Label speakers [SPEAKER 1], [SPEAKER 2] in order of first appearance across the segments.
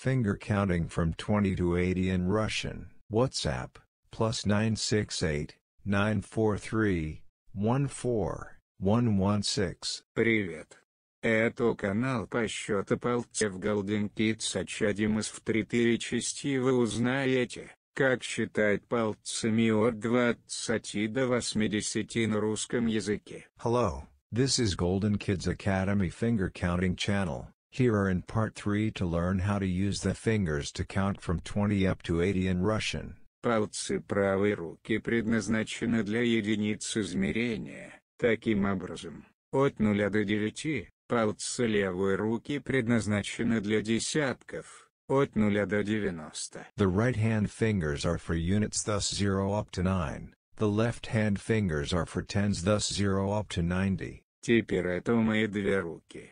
[SPEAKER 1] Finger counting from 20 to
[SPEAKER 2] 80 in Russian. WhatsApp, plus 968 943 14116.
[SPEAKER 3] Привет. Это канал по счету Полтев Golden Kids Ачадимас в 3 части вы узнаете, как считать палцами от 20 до 80 на русском языке.
[SPEAKER 2] Hello, this is Golden Kids Academy Finger Counting Channel. Here are in part 3 to learn how to use the fingers to count from 20 up to 80 in Russian.
[SPEAKER 3] Пальцы правой руки предназначены для единиц измерения. Таким образом, от 0 до 9, пальцы левой руки предназначены для десятков. От 0 до 90.
[SPEAKER 2] The right hand fingers are for units thus 0 up to 9. The left hand fingers are for tens thus 0 up to 90.
[SPEAKER 3] Теперь это мои две руки.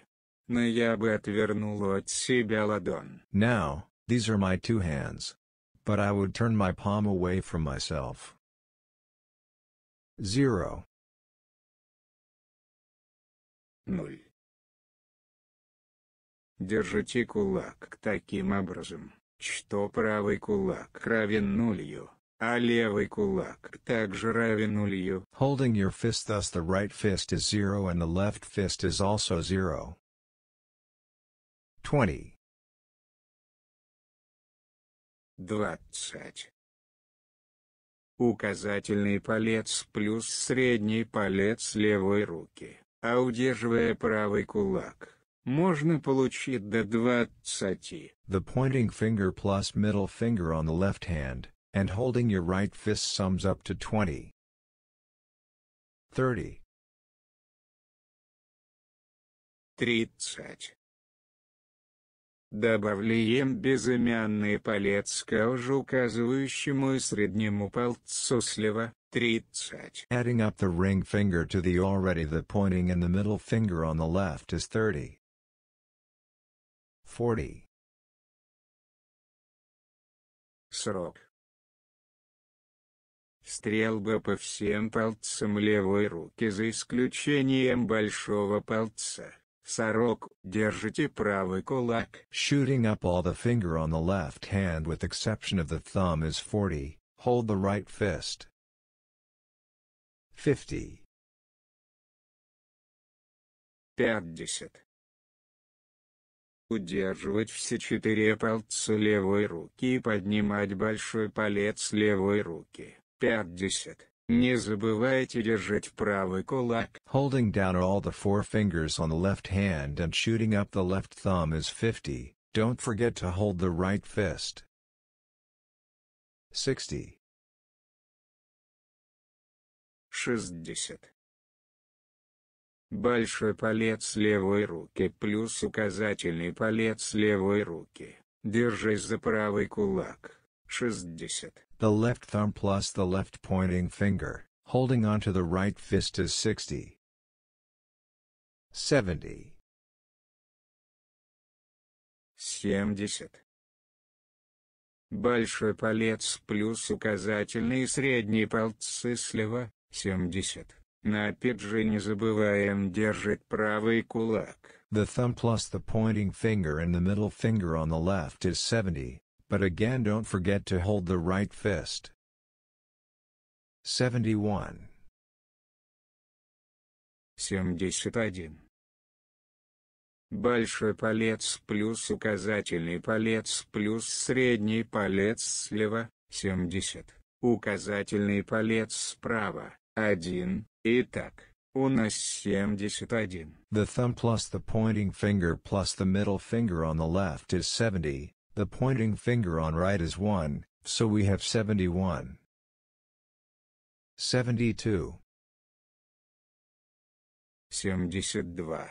[SPEAKER 3] Наябы отвернула от себя ладонь.
[SPEAKER 2] Now, these are my two hands.
[SPEAKER 1] But I would turn my palm away from myself. 0 Ноль. Держите кулак таким образом, что правый
[SPEAKER 3] кулак равен нулю, а левый кулак
[SPEAKER 2] также равен нулю.
[SPEAKER 1] Holding your fist thus the right fist is zero and the left fist is also zero. twenty. Двадцать. Указательный палец плюс
[SPEAKER 3] средний палец левой руки, а удерживая правый кулак,
[SPEAKER 2] можно получить до двадцати. The pointing finger plus middle finger
[SPEAKER 1] on the left hand, and holding your right fist sums up to twenty. Thirty. Тридцать. Добавляем безымянный палец
[SPEAKER 3] к уже указывающему и среднему пальцу слева, 30.
[SPEAKER 2] Adding
[SPEAKER 1] up the ring finger to the already the pointing and the middle finger on the left is 30. 40. Срок. Стрелба по всем пальцам
[SPEAKER 3] левой руки за исключением большого пальца. Сорок, держите правый кулак.
[SPEAKER 2] Shooting up all the finger on the left hand with exception
[SPEAKER 1] of the thumb is 40, hold the right fist. 50. 50. Удерживать все четыре пальца левой руки и
[SPEAKER 3] поднимать большой палец левой руки. 50. Не забывайте держать правый кулак.
[SPEAKER 2] Holding down all the four fingers on the left hand and shooting
[SPEAKER 1] up the left thumb is 50. Don't forget to hold the right fist. 60. 60. Большой палец левой руки
[SPEAKER 3] плюс указательный палец левой руки. Держись за правый кулак.
[SPEAKER 1] 60.
[SPEAKER 2] The left thumb plus the left pointing finger, holding onto the
[SPEAKER 1] right fist is 60. 70. 70.
[SPEAKER 3] Большой палец плюс указательный и средний пальцы слева, 70. На же не забываем держит правый кулак.
[SPEAKER 2] The thumb plus the pointing finger and the middle finger on the left is 70. But again don't
[SPEAKER 1] forget to hold the right fist. 71. 71.
[SPEAKER 3] Большой палец плюс указательный палец плюс средний палец слева, 70. Указательный палец справа, 1. Итак, у нас 71.
[SPEAKER 2] The thumb plus the pointing finger plus the middle finger on the left is 70, the pointing finger on right is
[SPEAKER 1] 1, so we have 71. 72. 72.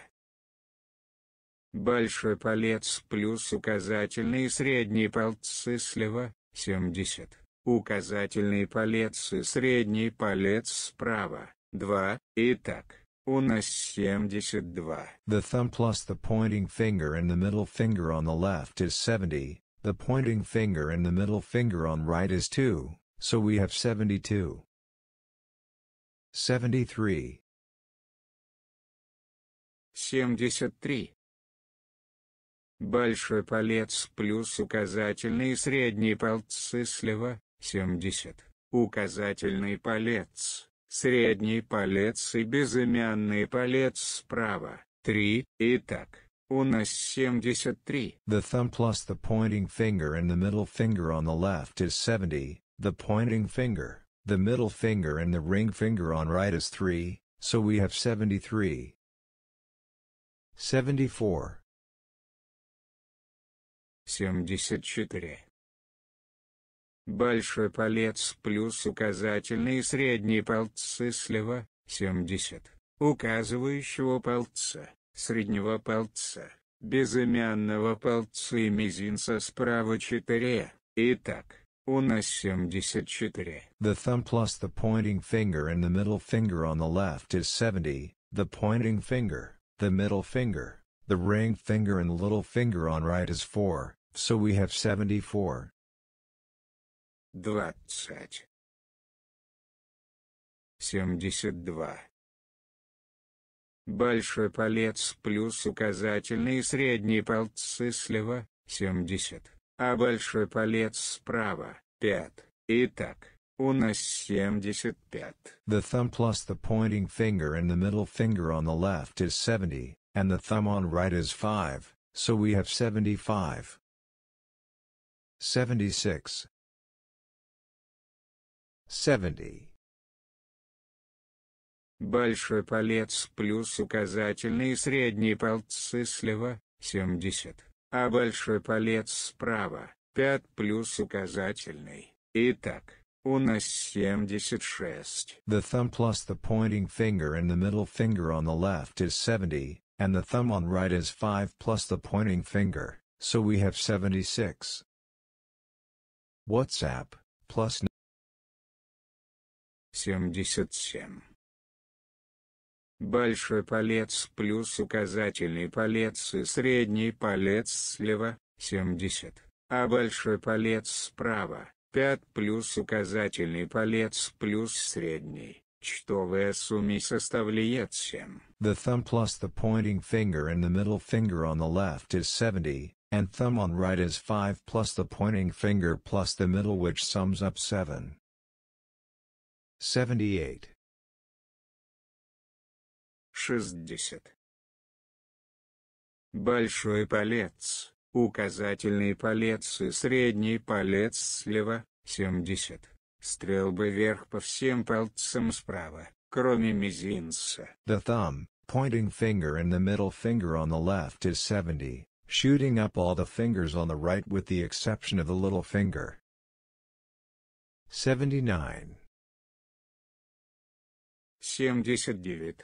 [SPEAKER 1] Большой палец плюс указательный и средний пальцы слева,
[SPEAKER 3] 70. Указательный палец и средний палец справа, 2, и так. The
[SPEAKER 2] thumb plus the pointing finger and the middle finger on the left is 70, the pointing finger and the middle
[SPEAKER 1] finger on right is 2, so we have 72. 73. 73. Большой палец плюс указательный и средний
[SPEAKER 3] палцы слева, 70. Указательный палец, средний палец и безымянный палец справа. 3. Итак, у нас 73.
[SPEAKER 2] The thumb plus the pointing finger and the middle finger on the left is 70, the pointing finger, the middle finger and the ring finger on right
[SPEAKER 1] is 3, so we have 73. 74. 74 большой палец плюс указательный и средний пальцы слева,
[SPEAKER 3] 70, указывающего пальца, среднего пальца, безымянного пальца и мизинца справа 4, итак, у нас 74.
[SPEAKER 2] The thumb plus the pointing finger and the middle finger on the left is 70, the pointing finger, the middle finger, the ring finger and little finger on right is 4, so we have 74
[SPEAKER 1] двадцать, семьдесят два. Большой палец плюс указательный
[SPEAKER 3] и средний палцы слева, семьдесят, а большой палец справа, пять. Итак, у нас семьдесят пять.
[SPEAKER 2] The thumb plus the pointing finger and the middle finger on the left is 70, and the thumb on right is
[SPEAKER 1] 5, so we have 75. 76. Seventy. Большой палец плюс указательный и средний пальцы слева,
[SPEAKER 2] 70,
[SPEAKER 3] а большой палец справа, 5 плюс указательный. Итак, у нас 76.
[SPEAKER 2] The thumb plus the pointing finger and the middle finger on the left is 70, and the thumb on right is 5 plus the pointing finger, so we have 76.
[SPEAKER 1] WhatsApp, plus 77.
[SPEAKER 3] Большой палец плюс указательный палец и средний палец слева, 70, а большой палец справа, 5 плюс указательный палец плюс средний, Чтовая сумма составляет 7.
[SPEAKER 2] The thumb plus the pointing finger and the middle finger on the left is 70, and thumb on right is 5 plus the pointing finger plus the
[SPEAKER 1] middle which sums up 7. Seventy-eight. Sixty.
[SPEAKER 3] Большой палец, указательный палец и средний палец слева, 70. Стрелбы вверх по всем пальцам справа, кроме мизинца.
[SPEAKER 2] The thumb, pointing finger and the middle finger on the left is
[SPEAKER 1] 70, shooting up all the fingers on the right with the exception of the little finger. 79. 79.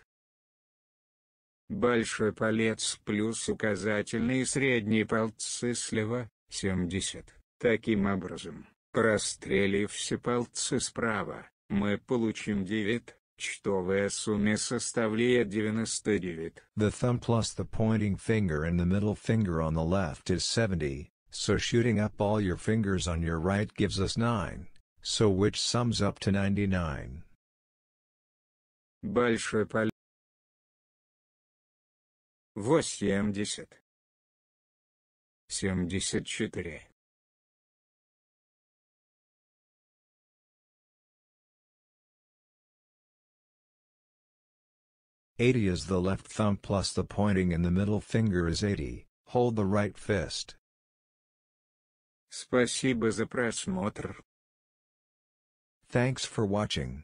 [SPEAKER 1] Большой палец плюс
[SPEAKER 3] указательный и средний палцы слева, 70. Таким образом, прострелив все палцы справа, мы получим 9, Чтовая сумма составляет 99.
[SPEAKER 2] The thumb plus the pointing finger and the middle finger on the left is 70, so shooting up all your fingers on your right
[SPEAKER 1] gives us 9, so which sums up to 99. Большой поляны. Восемьдесят. Семьдесят Eighty is the left thumb plus the pointing and the middle finger is eighty. Hold the right fist. Спасибо за просмотр. Thanks for watching.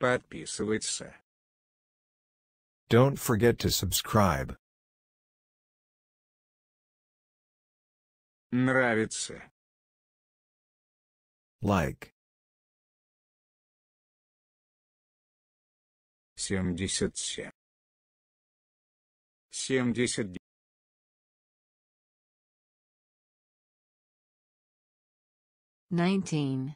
[SPEAKER 1] Подписывайся. Don't forget to subscribe. Нравится. Like. 77. 79. Nineteen.